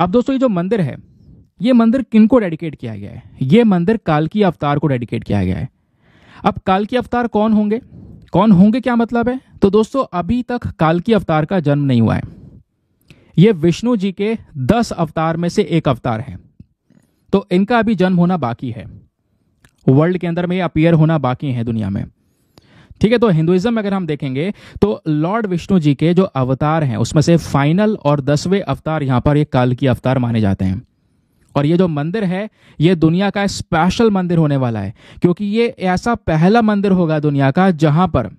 अब दोस्तों ये जो मंदिर है ये मंदिर किनको डेडिकेट किया गया है ये मंदिर काल की अवतार को डेडिकेट किया गया है अब काल की अवतार कौन होंगे कौन होंगे क्या मतलब है तो दोस्तों अभी तक काल की अवतार का जन्म नहीं हुआ है ये विष्णु जी के दस अवतार में से एक अवतार है तो इनका अभी जन्म होना बाकी है वर्ल्ड के अंदर में अपियर होना बाकी है दुनिया में ठीक है तो हिंदुइज्म अगर हम देखेंगे तो लॉर्ड विष्णु जी के जो अवतार हैं उसमें से फाइनल और दसवें अवतार यहां पर ये काल की अवतार माने जाते हैं और ये जो मंदिर है ये दुनिया का स्पेशल मंदिर होने वाला है क्योंकि ये ऐसा पहला मंदिर होगा दुनिया का जहां पर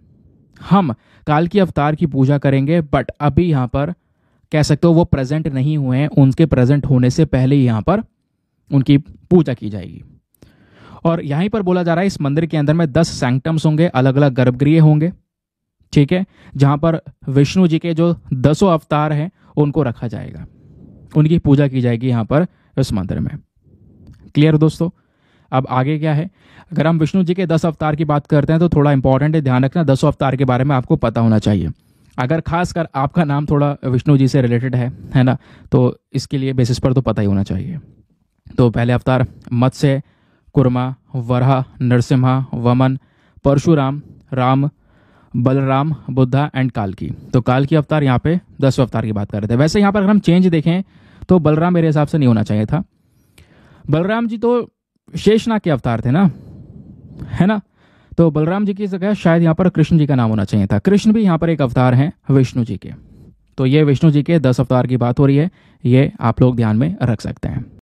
हम काल की अवतार की पूजा करेंगे बट अभी यहाँ पर कह सकते हो वो प्रेजेंट नहीं हुए हैं उनके प्रेजेंट होने से पहले ही यहाँ पर उनकी पूजा की जाएगी और यहीं पर बोला जा रहा है इस मंदिर के अंदर में दस सैंक्टम्स होंगे अलग अलग गर्भगृह होंगे ठीक है जहां पर विष्णु जी के जो दसों अवतार हैं उनको रखा जाएगा उनकी पूजा की जाएगी यहाँ पर इस मंदिर में क्लियर दोस्तों अब आगे क्या है अगर हम विष्णु जी के दस अवतार की बात करते हैं तो थोड़ा इंपॉर्टेंट है ध्यान रखना दसों अवतार के बारे में आपको पता होना चाहिए अगर खासकर आपका नाम थोड़ा विष्णु जी से रिलेटेड है है ना तो इसके लिए बेसिस पर तो पता ही होना चाहिए तो पहले अवतार मत्स्य कुरमा वरहा नरसिम्हा वमन परशुराम राम बलराम बुद्धा एंड कालकी तो कालकी अवतार यहाँ पे दस अवतार की बात कर रहे थे वैसे यहाँ पर अगर हम चेंज देखें तो बलराम मेरे हिसाब से नहीं होना चाहिए था बलराम जी तो शेषनाग के अवतार थे ना है ना तो बलराम जी की जगह शायद यहाँ पर कृष्ण जी का नाम होना चाहिए था कृष्ण भी यहाँ पर एक अवतार हैं विष्णु जी के तो ये विष्णु जी के दस अवतार की बात हो रही है ये आप लोग ध्यान में रख सकते हैं